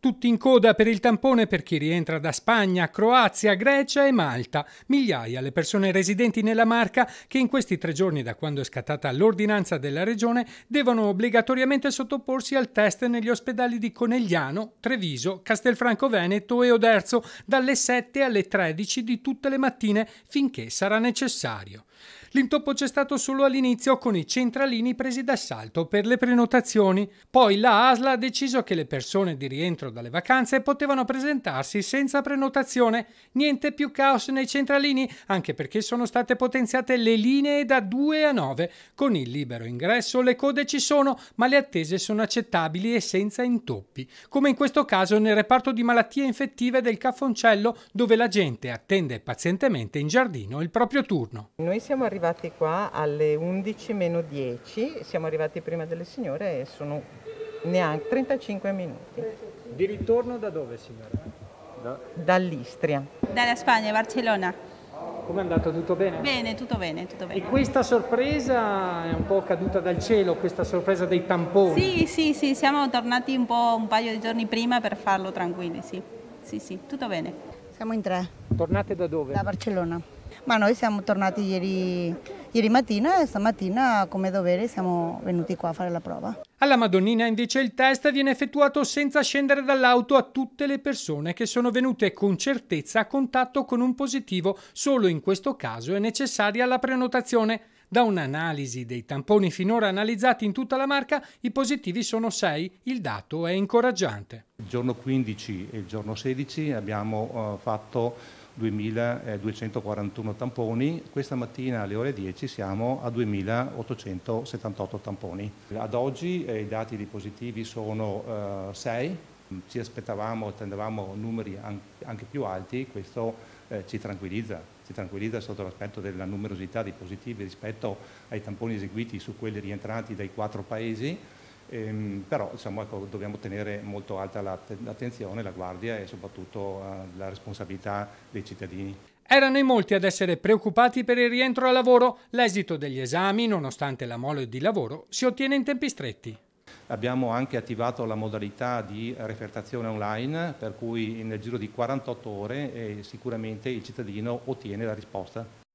Tutti in coda per il tampone per chi rientra da Spagna, Croazia, Grecia e Malta. Migliaia le persone residenti nella Marca che in questi tre giorni da quando è scattata l'ordinanza della regione devono obbligatoriamente sottoporsi al test negli ospedali di Conegliano, Treviso, Castelfranco Veneto e Oderzo dalle 7 alle 13 di tutte le mattine finché sarà necessario. L'intoppo c'è stato solo all'inizio con i centralini presi d'assalto per le prenotazioni. Poi la ASLA ha deciso che le persone di rientro tornassero dalle vacanze potevano presentarsi senza prenotazione. Niente più caos nei centralini, anche perché sono state potenziate le linee da 2 a 9. Con il libero ingresso le code ci sono, ma le attese sono accettabili e senza intoppi, come in questo caso nel reparto di malattie infettive del Caffoncello, dove la gente attende pazientemente in giardino il proprio turno. Noi siamo arrivati qua alle 11.10, siamo arrivati prima delle signore e sono neanche 35 minuti. Di ritorno da dove signora? Da. Dall'Istria. Dalla Spagna, Barcellona. Come è andato? Tutto bene? Bene, tutto bene, tutto bene. E questa sorpresa è un po' caduta dal cielo, questa sorpresa dei tamponi? Sì, sì, sì, siamo tornati un po' un paio di giorni prima per farlo tranquilli, sì. Sì, sì, tutto bene. Siamo in tre. Tornate da dove? Da Barcellona. Ma noi siamo tornati ieri, ieri mattina e stamattina come dovere siamo venuti qua a fare la prova. Alla Madonnina invece il test viene effettuato senza scendere dall'auto a tutte le persone che sono venute con certezza a contatto con un positivo, solo in questo caso è necessaria la prenotazione. Da un'analisi dei tamponi finora analizzati in tutta la marca, i positivi sono 6, il dato è incoraggiante. Il giorno 15 e il giorno 16 abbiamo eh, fatto 2.241 tamponi, questa mattina alle ore 10 siamo a 2.878 tamponi. Ad oggi eh, i dati di positivi sono 6, eh, ci aspettavamo, attendevamo numeri anche più alti, questo eh, ci tranquillizza, ci tranquillizza sotto l'aspetto della numerosità dei positivi rispetto ai tamponi eseguiti su quelli rientranti dai quattro paesi Ehm, però insomma, ecco, dobbiamo tenere molto alta l'attenzione, la guardia e soprattutto eh, la responsabilità dei cittadini. Erano in molti ad essere preoccupati per il rientro al lavoro. L'esito degli esami, nonostante la mole di lavoro, si ottiene in tempi stretti. Abbiamo anche attivato la modalità di refertazione online, per cui nel giro di 48 ore eh, sicuramente il cittadino ottiene la risposta.